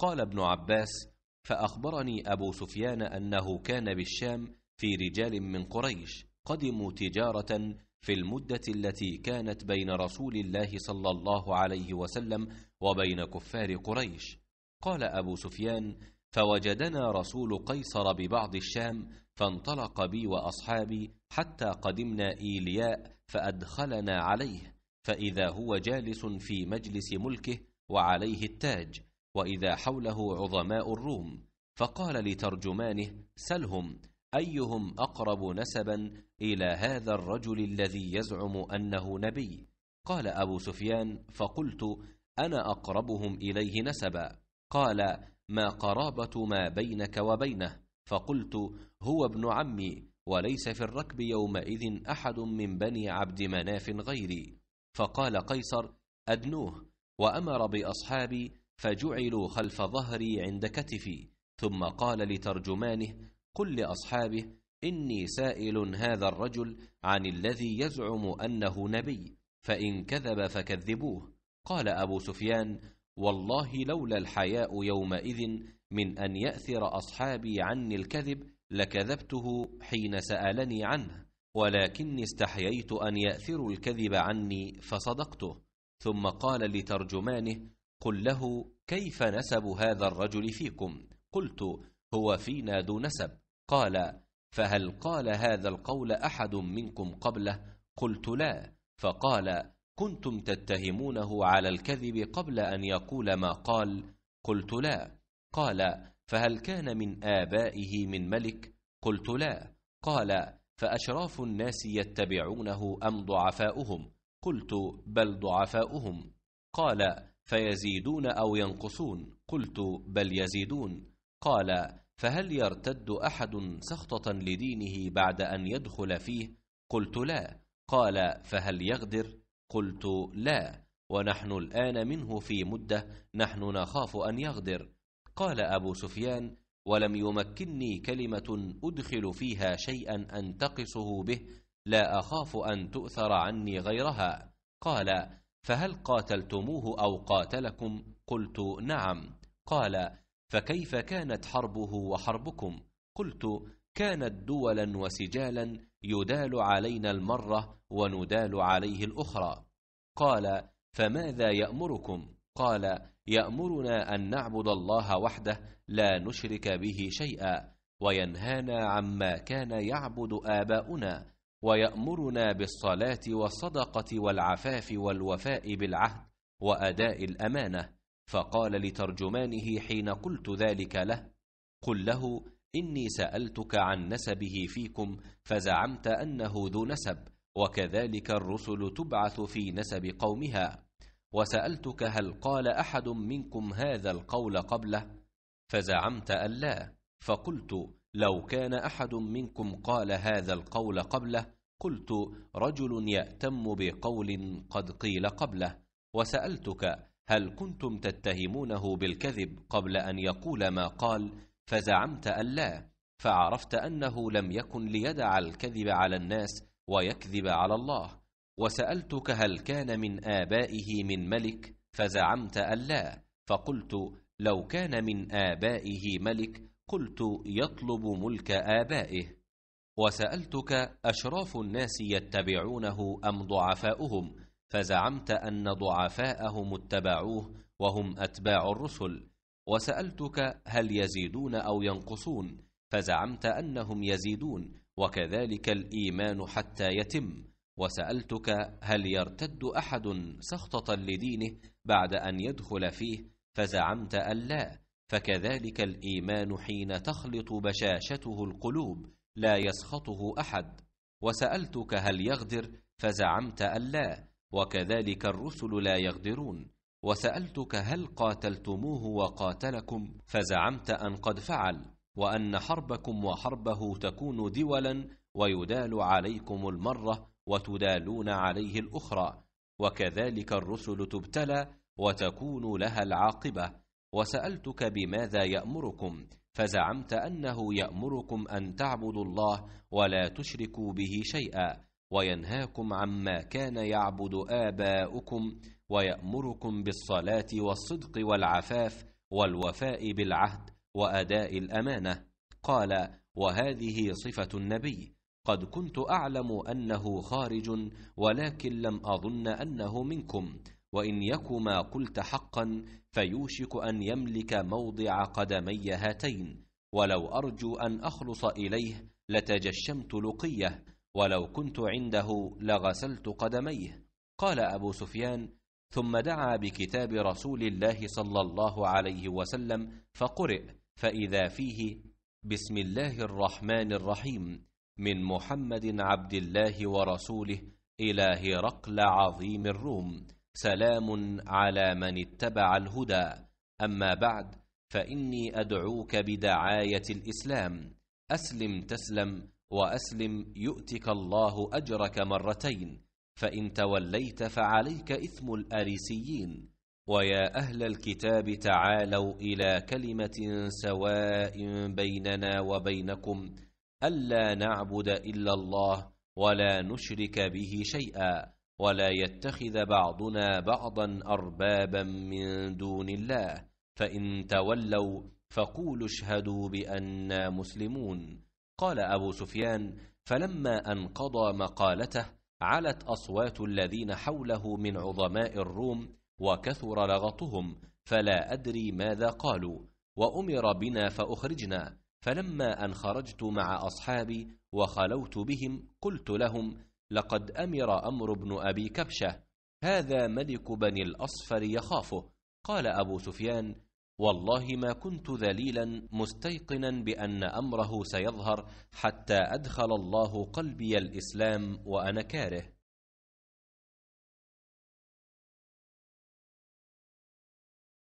قال ابن عباس فاخبرني ابو سفيان انه كان بالشام في رجال من قريش قدموا تجاره في المده التي كانت بين رسول الله صلى الله عليه وسلم وبين كفار قريش قال ابو سفيان فوجدنا رسول قيصر ببعض الشام فانطلق بي واصحابي حتى قدمنا ايلياء فادخلنا عليه فاذا هو جالس في مجلس ملكه وعليه التاج واذا حوله عظماء الروم فقال لترجمانه سلهم ايهم اقرب نسبا الى هذا الرجل الذي يزعم انه نبي قال ابو سفيان فقلت انا اقربهم اليه نسبا قال ما قرابه ما بينك وبينه فقلت هو ابن عمي وليس في الركب يومئذ احد من بني عبد مناف غيري فقال قيصر ادنوه وامر باصحابي فجعلوا خلف ظهري عند كتفي ثم قال لترجمانه قل لأصحابه إني سائل هذا الرجل عن الذي يزعم أنه نبي فإن كذب فكذبوه قال أبو سفيان والله لولا الحياء يومئذ من أن يأثر أصحابي عني الكذب لكذبته حين سألني عنه ولكني استحييت أن يأثروا الكذب عني فصدقته ثم قال لترجمانه قل له كيف نسب هذا الرجل فيكم قلت هو فينا ذو نسب قال فهل قال هذا القول أحد منكم قبله قلت لا فقال كنتم تتهمونه على الكذب قبل أن يقول ما قال قلت لا قال فهل كان من آبائه من ملك قلت لا قال فأشراف الناس يتبعونه أم ضعفاؤهم قلت بل ضعفاؤهم قال فيزيدون أو ينقصون قلت بل يزيدون قال فهل يرتد أحد سخطة لدينه بعد أن يدخل فيه قلت لا قال فهل يغدر قلت لا ونحن الآن منه في مدة نحن نخاف أن يغدر قال أبو سفيان ولم يمكنني كلمة أدخل فيها شيئا أنتقصه به لا أخاف أن تؤثر عني غيرها قال فهل قاتلتموه أو قاتلكم قلت نعم قال فكيف كانت حربه وحربكم قلت كانت دولا وسجالا يدال علينا المرة وندال عليه الأخرى قال فماذا يأمركم قال يأمرنا أن نعبد الله وحده لا نشرك به شيئا وينهانا عما كان يعبد آباؤنا ويأمرنا بالصلاة والصدقة والعفاف والوفاء بالعهد وأداء الأمانة فقال لترجمانه حين قلت ذلك له قل له إني سألتك عن نسبه فيكم فزعمت أنه ذو نسب وكذلك الرسل تبعث في نسب قومها وسألتك هل قال أحد منكم هذا القول قبله فزعمت أن لا فقلت لو كان أحد منكم قال هذا القول قبله قلت رجل يأتم بقول قد قيل قبله وسألتك هل كنتم تتهمونه بالكذب قبل أن يقول ما قال فزعمت أن لا فعرفت أنه لم يكن ليدع الكذب على الناس ويكذب على الله وسألتك هل كان من آبائه من ملك فزعمت أن لا فقلت لو كان من آبائه ملك قلت يطلب ملك آبائه وسألتك أشراف الناس يتبعونه أم ضعفاؤهم فزعمت أن ضعفاءهم اتبعوه وهم أتباع الرسل وسألتك هل يزيدون أو ينقصون فزعمت أنهم يزيدون وكذلك الإيمان حتى يتم وسألتك هل يرتد أحد سخطة لدينه بعد أن يدخل فيه فزعمت أن لا فكذلك الإيمان حين تخلط بشاشته القلوب لا يسخطه أحد وسألتك هل يغدر فزعمت ألا وكذلك الرسل لا يغدرون وسألتك هل قاتلتموه وقاتلكم فزعمت أن قد فعل وأن حربكم وحربه تكون دولا ويدال عليكم المرة وتدالون عليه الأخرى وكذلك الرسل تبتلى وتكون لها العاقبة وسألتك بماذا يأمركم فزعمت أنه يأمركم أن تعبدوا الله ولا تشركوا به شيئا وينهاكم عما كان يعبد آباؤكم ويأمركم بالصلاة والصدق والعفاف والوفاء بالعهد وأداء الأمانة قال وهذه صفة النبي قد كنت أعلم أنه خارج ولكن لم أظن أنه منكم وإن يك ما قلت حقا فيوشك أن يملك موضع قدمي هاتين ولو أرجو أن أخلص إليه لتجشمت لقيه ولو كنت عنده لغسلت قدميه قال أبو سفيان ثم دعا بكتاب رسول الله صلى الله عليه وسلم فقرئ فإذا فيه بسم الله الرحمن الرحيم من محمد عبد الله ورسوله إلى هرقل عظيم الروم سلام على من اتبع الهدى اما بعد فاني ادعوك بدعايه الاسلام اسلم تسلم واسلم يؤتك الله اجرك مرتين فان توليت فعليك اثم الاريسيين ويا اهل الكتاب تعالوا الى كلمه سواء بيننا وبينكم الا نعبد الا الله ولا نشرك به شيئا ولا يتخذ بعضنا بعضا أربابا من دون الله فإن تولوا فقولوا اشهدوا بأننا مسلمون قال أبو سفيان فلما أنقضى مقالته علت أصوات الذين حوله من عظماء الروم وكثر لغطهم فلا أدري ماذا قالوا وأمر بنا فأخرجنا فلما أن خرجت مع أصحابي وخلوت بهم قلت لهم لقد أمر أمر بن أبي كبشة هذا ملك بني الأصفر يخافه قال أبو سفيان والله ما كنت ذليلا مستيقنا بأن أمره سيظهر حتى أدخل الله قلبي الإسلام وأنا كاره